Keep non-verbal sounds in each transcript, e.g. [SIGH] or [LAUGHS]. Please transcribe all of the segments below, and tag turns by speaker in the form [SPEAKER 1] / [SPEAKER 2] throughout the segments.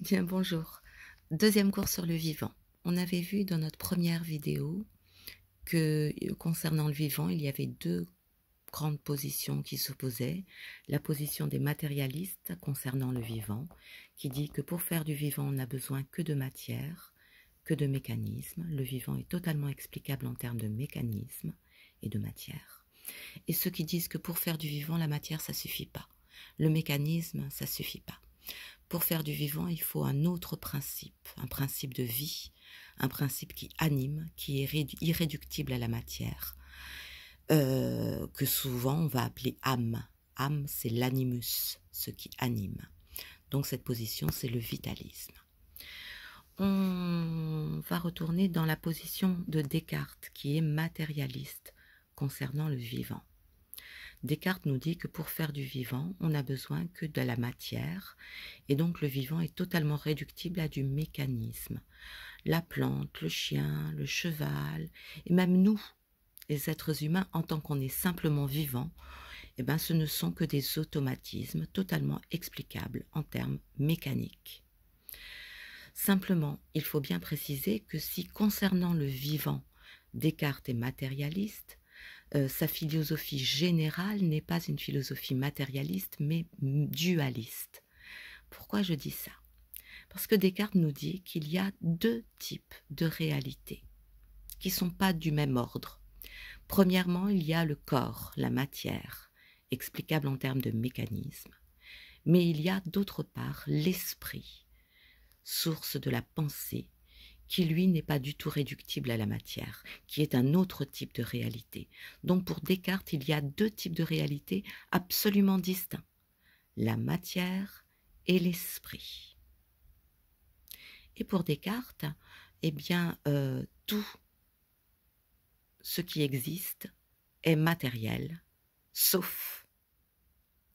[SPEAKER 1] Bien bonjour. Deuxième cours sur le vivant. On avait vu dans notre première vidéo que euh, concernant le vivant, il y avait deux grandes positions qui s'opposaient. La position des matérialistes concernant le vivant, qui dit que pour faire du vivant, on n'a besoin que de matière, que de mécanisme. Le vivant est totalement explicable en termes de mécanisme et de matière. Et ceux qui disent que pour faire du vivant, la matière, ça suffit pas. Le mécanisme, ça suffit pas. Pour faire du vivant, il faut un autre principe, un principe de vie, un principe qui anime, qui est irréductible à la matière, euh, que souvent on va appeler âme. Âme, c'est l'animus, ce qui anime. Donc cette position, c'est le vitalisme. On va retourner dans la position de Descartes, qui est matérialiste concernant le vivant. Descartes nous dit que pour faire du vivant, on n'a besoin que de la matière, et donc le vivant est totalement réductible à du mécanisme. La plante, le chien, le cheval, et même nous, les êtres humains, en tant qu'on est simplement vivant, eh ben, ce ne sont que des automatismes totalement explicables en termes mécaniques. Simplement, il faut bien préciser que si concernant le vivant, Descartes est matérialiste, euh, sa philosophie générale n'est pas une philosophie matérialiste, mais dualiste. Pourquoi je dis ça Parce que Descartes nous dit qu'il y a deux types de réalités qui ne sont pas du même ordre. Premièrement, il y a le corps, la matière, explicable en termes de mécanisme. Mais il y a d'autre part l'esprit, source de la pensée, qui lui n'est pas du tout réductible à la matière, qui est un autre type de réalité. Donc pour Descartes, il y a deux types de réalité absolument distincts, la matière et l'esprit. Et pour Descartes, eh bien, euh, tout ce qui existe est matériel, sauf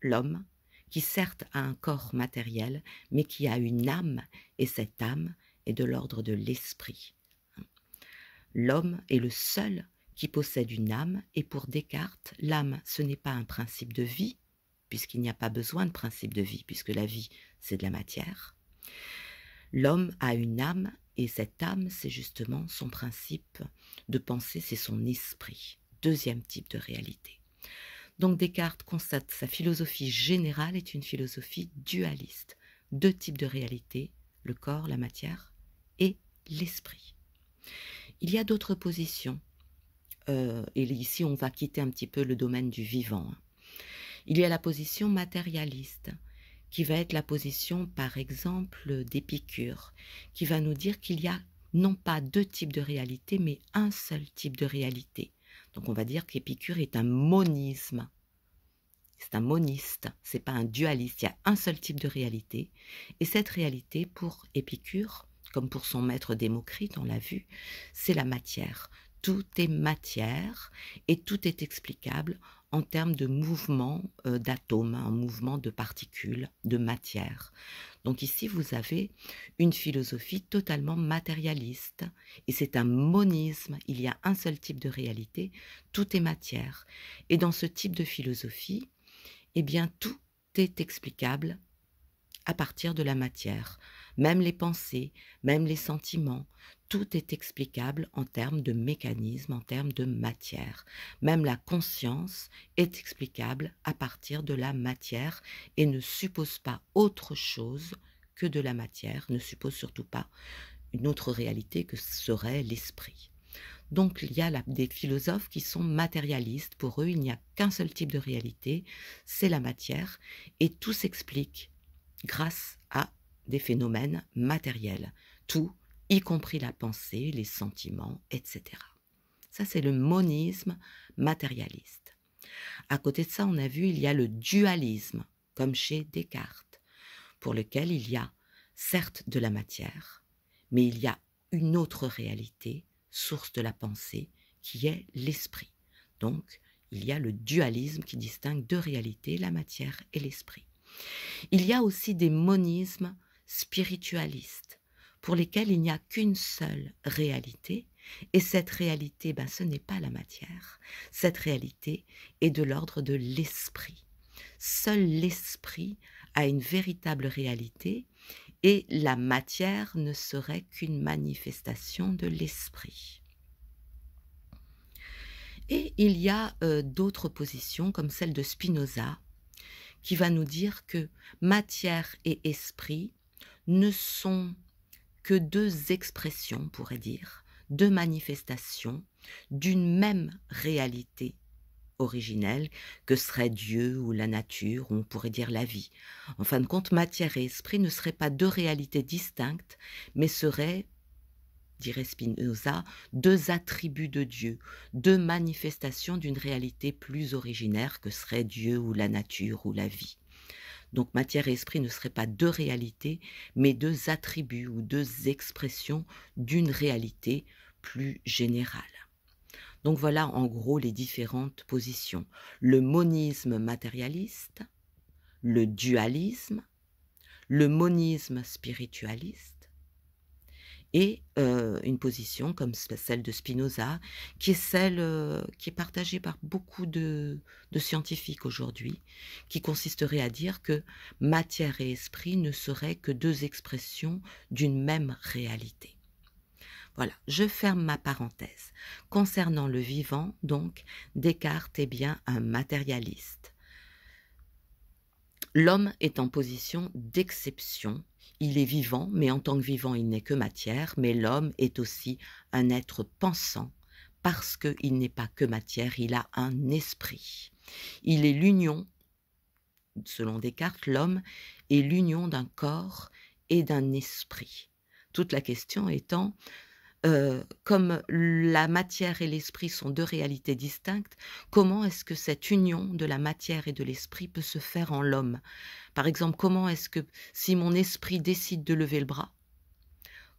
[SPEAKER 1] l'homme, qui certes a un corps matériel, mais qui a une âme, et cette âme, et de l'ordre de l'esprit. L'homme est le seul qui possède une âme, et pour Descartes, l'âme, ce n'est pas un principe de vie, puisqu'il n'y a pas besoin de principe de vie, puisque la vie, c'est de la matière. L'homme a une âme, et cette âme, c'est justement son principe de pensée, c'est son esprit, deuxième type de réalité. Donc Descartes constate que sa philosophie générale est une philosophie dualiste, deux types de réalité, le corps, la matière, l'esprit. Il y a d'autres positions. Euh, et ici, on va quitter un petit peu le domaine du vivant. Il y a la position matérialiste, qui va être la position, par exemple, d'Épicure, qui va nous dire qu'il y a non pas deux types de réalité, mais un seul type de réalité. Donc on va dire qu'Épicure est un monisme. C'est un moniste, c'est pas un dualiste. Il y a un seul type de réalité. Et cette réalité, pour Épicure, comme pour son maître Démocrite, on l'a vu, c'est la matière. Tout est matière et tout est explicable en termes de mouvement euh, d'atomes, un mouvement de particules, de matière. Donc ici, vous avez une philosophie totalement matérialiste, et c'est un monisme, il y a un seul type de réalité, tout est matière. Et dans ce type de philosophie, eh bien, tout est explicable à partir de la matière. Même les pensées, même les sentiments, tout est explicable en termes de mécanisme, en termes de matière. Même la conscience est explicable à partir de la matière et ne suppose pas autre chose que de la matière, ne suppose surtout pas une autre réalité que serait l'esprit. Donc il y a des philosophes qui sont matérialistes. Pour eux, il n'y a qu'un seul type de réalité, c'est la matière, et tout s'explique grâce à des phénomènes matériels, tout, y compris la pensée, les sentiments, etc. Ça, c'est le monisme matérialiste. À côté de ça, on a vu, il y a le dualisme, comme chez Descartes, pour lequel il y a certes de la matière, mais il y a une autre réalité, source de la pensée, qui est l'esprit. Donc, il y a le dualisme qui distingue deux réalités, la matière et l'esprit. Il y a aussi des monismes spiritualistes pour lesquels il n'y a qu'une seule réalité, et cette réalité, ben, ce n'est pas la matière, cette réalité est de l'ordre de l'esprit. Seul l'esprit a une véritable réalité, et la matière ne serait qu'une manifestation de l'esprit. Et il y a euh, d'autres positions comme celle de Spinoza qui va nous dire que matière et esprit ne sont que deux expressions, on pourrait dire, deux manifestations d'une même réalité originelle que serait Dieu ou la nature, ou on pourrait dire la vie. En fin de compte, matière et esprit ne seraient pas deux réalités distinctes, mais seraient dirait Spinoza, deux attributs de Dieu, deux manifestations d'une réalité plus originaire que serait Dieu ou la nature ou la vie. Donc matière et esprit ne seraient pas deux réalités, mais deux attributs ou deux expressions d'une réalité plus générale. Donc voilà en gros les différentes positions. Le monisme matérialiste, le dualisme, le monisme spiritualiste, et euh, une position comme celle de Spinoza, qui est celle euh, qui est partagée par beaucoup de, de scientifiques aujourd'hui, qui consisterait à dire que matière et esprit ne seraient que deux expressions d'une même réalité. Voilà, je ferme ma parenthèse. Concernant le vivant, donc, Descartes est bien un matérialiste. L'homme est en position d'exception. Il est vivant, mais en tant que vivant, il n'est que matière, mais l'homme est aussi un être pensant, parce qu'il n'est pas que matière, il a un esprit. Il est l'union, selon Descartes, l'homme est l'union d'un corps et d'un esprit. Toute la question étant euh, comme la matière et l'esprit sont deux réalités distinctes, comment est-ce que cette union de la matière et de l'esprit peut se faire en l'homme Par exemple, comment est-ce que si mon esprit décide de lever le bras,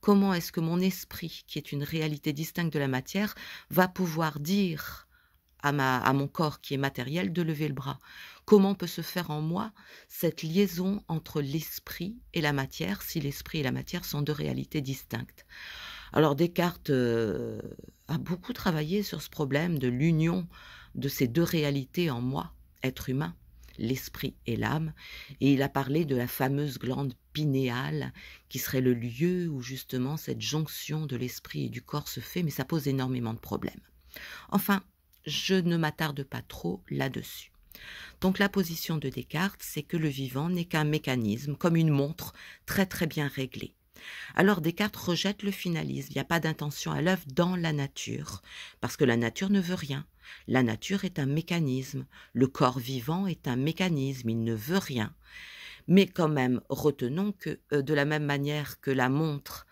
[SPEAKER 1] comment est-ce que mon esprit, qui est une réalité distincte de la matière, va pouvoir dire à, mon corps qui est matériel de lever le bras Comment peut se faire en moi cette liaison entre l'esprit et la matière si l'esprit et la matière sont deux réalités distinctes alors Descartes euh, a beaucoup travaillé sur ce problème de l'union de ces deux réalités en moi, être humain, l'esprit et l'âme, et il a parlé de la fameuse glande pinéale qui serait le lieu où justement cette jonction de l'esprit et du corps se fait, mais ça pose énormément de problèmes. Enfin, je ne m'attarde pas trop là-dessus. Donc la position de Descartes, c'est que le vivant n'est qu'un mécanisme, comme une montre, très très bien réglée. Alors Descartes rejette le finalisme, il n'y a pas d'intention à l'œuvre dans la nature, parce que la nature ne veut rien. La nature est un mécanisme, le corps vivant est un mécanisme, il ne veut rien. Mais quand même, retenons que euh, de la même manière que la montre,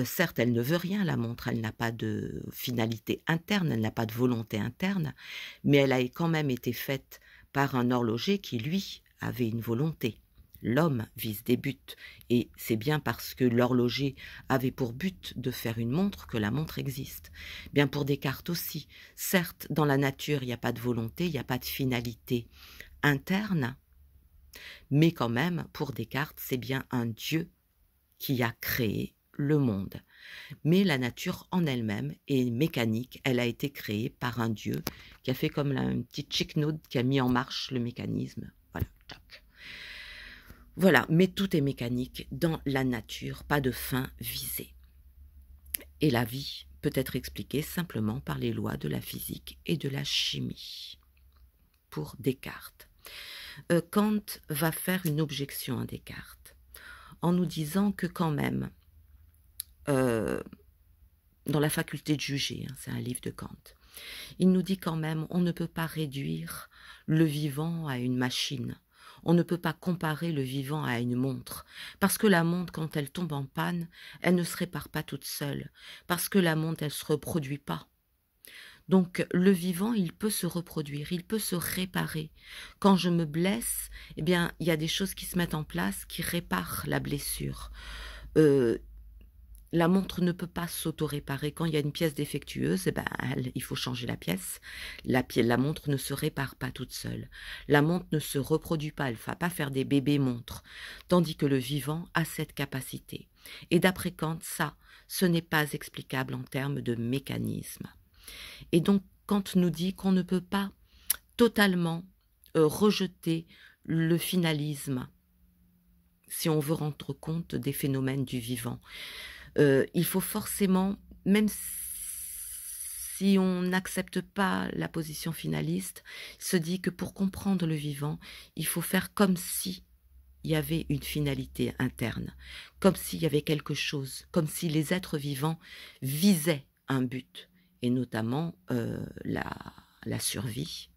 [SPEAKER 1] euh, certes, elle ne veut rien, la montre, elle n'a pas de finalité interne, elle n'a pas de volonté interne, mais elle a quand même été faite par un horloger qui, lui, avait une volonté. L'homme vise des buts, et c'est bien parce que l'horloger avait pour but de faire une montre que la montre existe. Bien pour Descartes aussi. Certes, dans la nature, il n'y a pas de volonté, il n'y a pas de finalité interne, mais quand même, pour Descartes, c'est bien un Dieu qui a créé le monde. Mais la nature en elle-même est mécanique, elle a été créée par un Dieu qui a fait comme un une petite qui a mis en marche le mécanisme. Voilà, tac. Voilà, mais tout est mécanique dans la nature, pas de fin visée. Et la vie peut être expliquée simplement par les lois de la physique et de la chimie. Pour Descartes. Euh, Kant va faire une objection à Descartes en nous disant que quand même, euh, dans la faculté de juger, hein, c'est un livre de Kant, il nous dit quand même on ne peut pas réduire le vivant à une machine on ne peut pas comparer le vivant à une montre, parce que la montre, quand elle tombe en panne, elle ne se répare pas toute seule, parce que la montre, elle ne se reproduit pas. Donc le vivant, il peut se reproduire, il peut se réparer. Quand je me blesse, eh bien, il y a des choses qui se mettent en place qui réparent la blessure. Euh, la montre ne peut pas s'auto-réparer. Quand il y a une pièce défectueuse, eh ben, il faut changer la pièce. La, la montre ne se répare pas toute seule. La montre ne se reproduit pas. Elle ne va pas faire des bébés montres. Tandis que le vivant a cette capacité. Et d'après Kant, ça, ce n'est pas explicable en termes de mécanisme. Et donc, Kant nous dit qu'on ne peut pas totalement euh, rejeter le finalisme si on veut rendre compte des phénomènes du vivant. Euh, il faut forcément, même si on n'accepte pas la position finaliste, se dire que pour comprendre le vivant, il faut faire comme si il y avait une finalité interne, comme s'il y avait quelque chose, comme si les êtres vivants visaient un but, et notamment euh, la, survie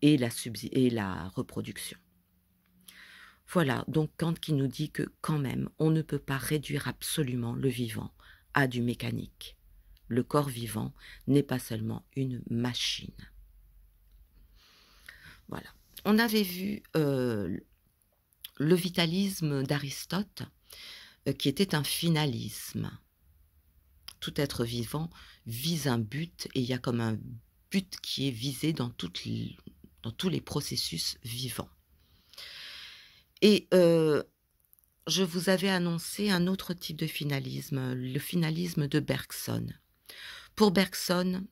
[SPEAKER 1] et la reproduction. Voilà, donc Kant qui nous dit que quand même, on ne peut pas réduire absolument le vivant à du mécanique. Le corps vivant n'est pas seulement une machine. Voilà. On avait vu euh, le vitalisme d'Aristote, euh, qui était un finalisme. Tout être vivant vise un but, et il y a comme un but qui est visé dans, toutes dans tous les processus vivants. Et euh, je vous avais annoncé un autre type de finalisme, le finalisme de Bergson. Pour Bergson,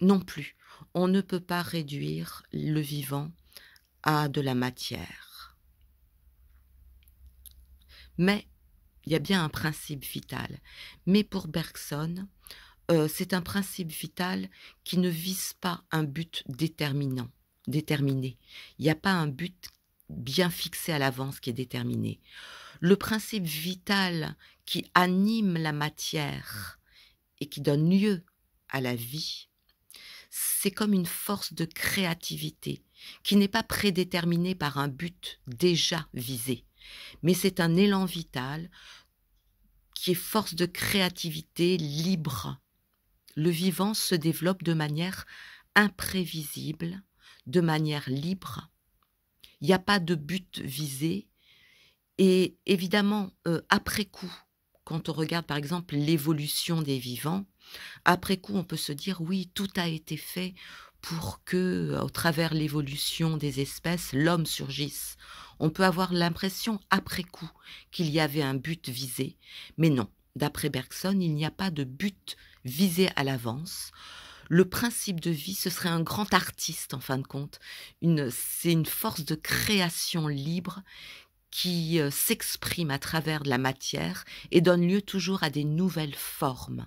[SPEAKER 1] non plus, on ne peut pas réduire le vivant à de la matière. Mais il y a bien un principe vital. Mais pour Bergson, euh, c'est un principe vital qui ne vise pas un but déterminant, déterminé. Il n'y a pas un but bien fixé à l'avance, qui est déterminé. Le principe vital qui anime la matière et qui donne lieu à la vie, c'est comme une force de créativité qui n'est pas prédéterminée par un but déjà visé, mais c'est un élan vital qui est force de créativité libre. Le vivant se développe de manière imprévisible, de manière libre, il n'y a pas de but visé. Et évidemment, euh, après coup, quand on regarde par exemple l'évolution des vivants, après coup, on peut se dire oui, tout a été fait pour que, euh, au travers l'évolution des espèces, l'homme surgisse. On peut avoir l'impression après coup qu'il y avait un but visé, mais non. D'après Bergson, il n'y a pas de but visé à l'avance le principe de vie, ce serait un grand artiste en fin de compte. C'est une force de création libre qui euh, s'exprime à travers de la matière et donne lieu toujours à des nouvelles formes.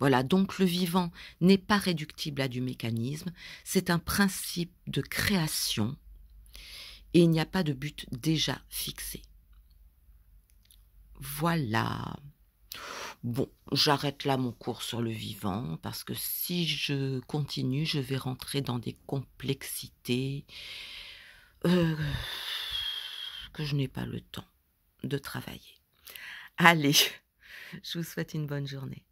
[SPEAKER 1] Voilà, donc le vivant n'est pas réductible à du mécanisme, c'est un principe de création et il n'y a pas de but déjà fixé. Voilà. Bon, j'arrête là mon cours sur le vivant parce que si je continue, je vais rentrer dans des complexités euh, que je n'ai pas le temps de travailler. Allez, [LAUGHS] je vous souhaite une bonne journée.